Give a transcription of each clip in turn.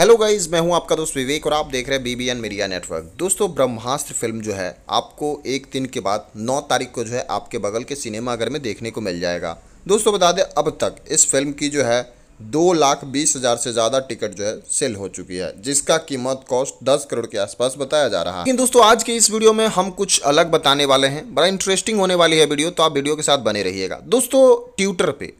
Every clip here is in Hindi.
हेलो गाइज मैं हूं आपका दोस्त विवेक और आप देख रहे हैं बीबीएन मीडिया नेटवर्क दोस्तों ब्रह्मास्त्र फिल्म जो है आपको एक दिन के बाद 9 तारीख को जो है आपके बगल के सिनेमाघर में देखने को मिल जाएगा दोस्तों बता दें अब तक इस फिल्म की जो है दो लाख बीस हज़ार से ज़्यादा टिकट जो है सेल हो चुकी है जिसका कीमत कॉस्ट दस करोड़ के आसपास बताया जा रहा है लेकिन दोस्तों आज के इस वीडियो में हम कुछ अलग बताने वाले हैं बड़ा इंटरेस्टिंग होने वाली है वीडियो तो आप वीडियो के साथ बने रहिएगा दोस्तों ट्विटर पे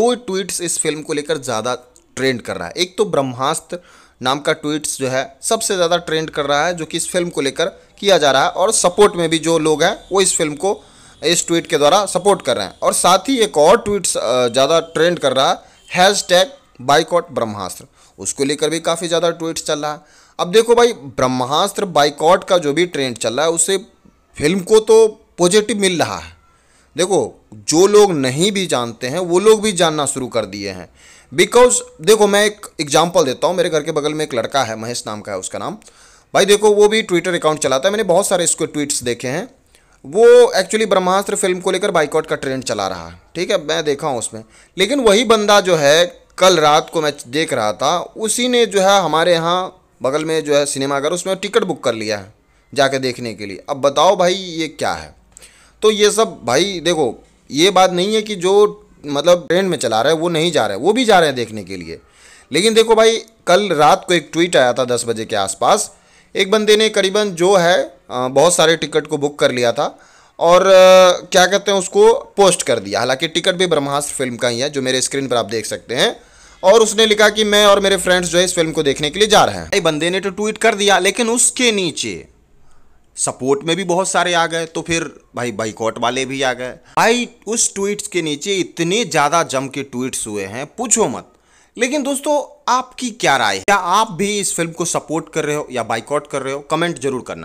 दो ट्वीट्स इस फिल्म को लेकर ज़्यादा ट्रेंड कर रहा है एक तो ब्रह्मास्त्र नाम का ट्वीट्स जो है सबसे ज़्यादा ट्रेंड कर रहा है जो कि इस फिल्म को लेकर किया जा रहा है और सपोर्ट में भी जो लोग हैं वो इस फिल्म को इस ट्वीट के द्वारा सपोर्ट कर रहे हैं और साथ ही एक और ट्वीट ज़्यादा ट्रेंड कर रहा है हैज़ टैग बाइकॉट ब्रह्मास्त्र उसको लेकर भी काफ़ी ज़्यादा ट्वीट्स चल रहा है अब देखो भाई ब्रह्मास्त्र बाइकॉट का जो भी ट्रेंड चल रहा है उससे फिल्म को तो पॉजिटिव मिल रहा है देखो जो लोग नहीं भी जानते हैं वो लोग भी जानना शुरू कर दिए हैं बिकॉज देखो मैं एक एग्जाम्पल देता हूँ मेरे घर के बगल में एक लड़का है महेश नाम का है उसका नाम भाई देखो वो भी ट्विटर अकाउंट चलाता है मैंने बहुत सारे इसके ट्वीट्स देखे हैं वो एक्चुअली ब्रह्मास्त्र फिल्म को लेकर बाइकआउट का ट्रेंड चला रहा है ठीक है मैं देखा हूँ उसमें लेकिन वही बंदा जो है कल रात को मैं देख रहा था उसी ने जो है हमारे यहाँ बगल में जो है सिनेमाघर उसमें टिकट बुक कर लिया है जाके देखने के लिए अब बताओ भाई ये क्या है तो ये सब भाई देखो ये बात नहीं है कि जो मतलब ट्रेंड में चला रहा है वो नहीं जा रहा है वो भी जा रहे हैं देखने के लिए लेकिन देखो भाई कल रात को एक ट्वीट आया था दस बजे के आसपास एक बंदे ने करीबन जो है बहुत सारे टिकट को बुक कर लिया था और क्या कहते हैं उसको पोस्ट कर दिया हालांकि टिकट भी ब्रह्मास्त्र फिल्म का ही है जो मेरे स्क्रीन पर आप देख सकते हैं और उसने लिखा कि मैं और मेरे फ्रेंड्स जो है इस फिल्म को देखने के लिए जा रहे हैं बंदे ने तो ट्वीट कर दिया लेकिन उसके नीचे सपोर्ट में भी बहुत सारे आ गए तो फिर भाई बाइकॉट वाले भी आ गए भाई उस ट्वीट्स के नीचे इतने ज़्यादा जम के ट्वीट्स हुए हैं पूछो मत लेकिन दोस्तों आपकी क्या राय है क्या आप भी इस फिल्म को सपोर्ट कर रहे हो या बाइकआउट कर रहे हो कमेंट जरूर करना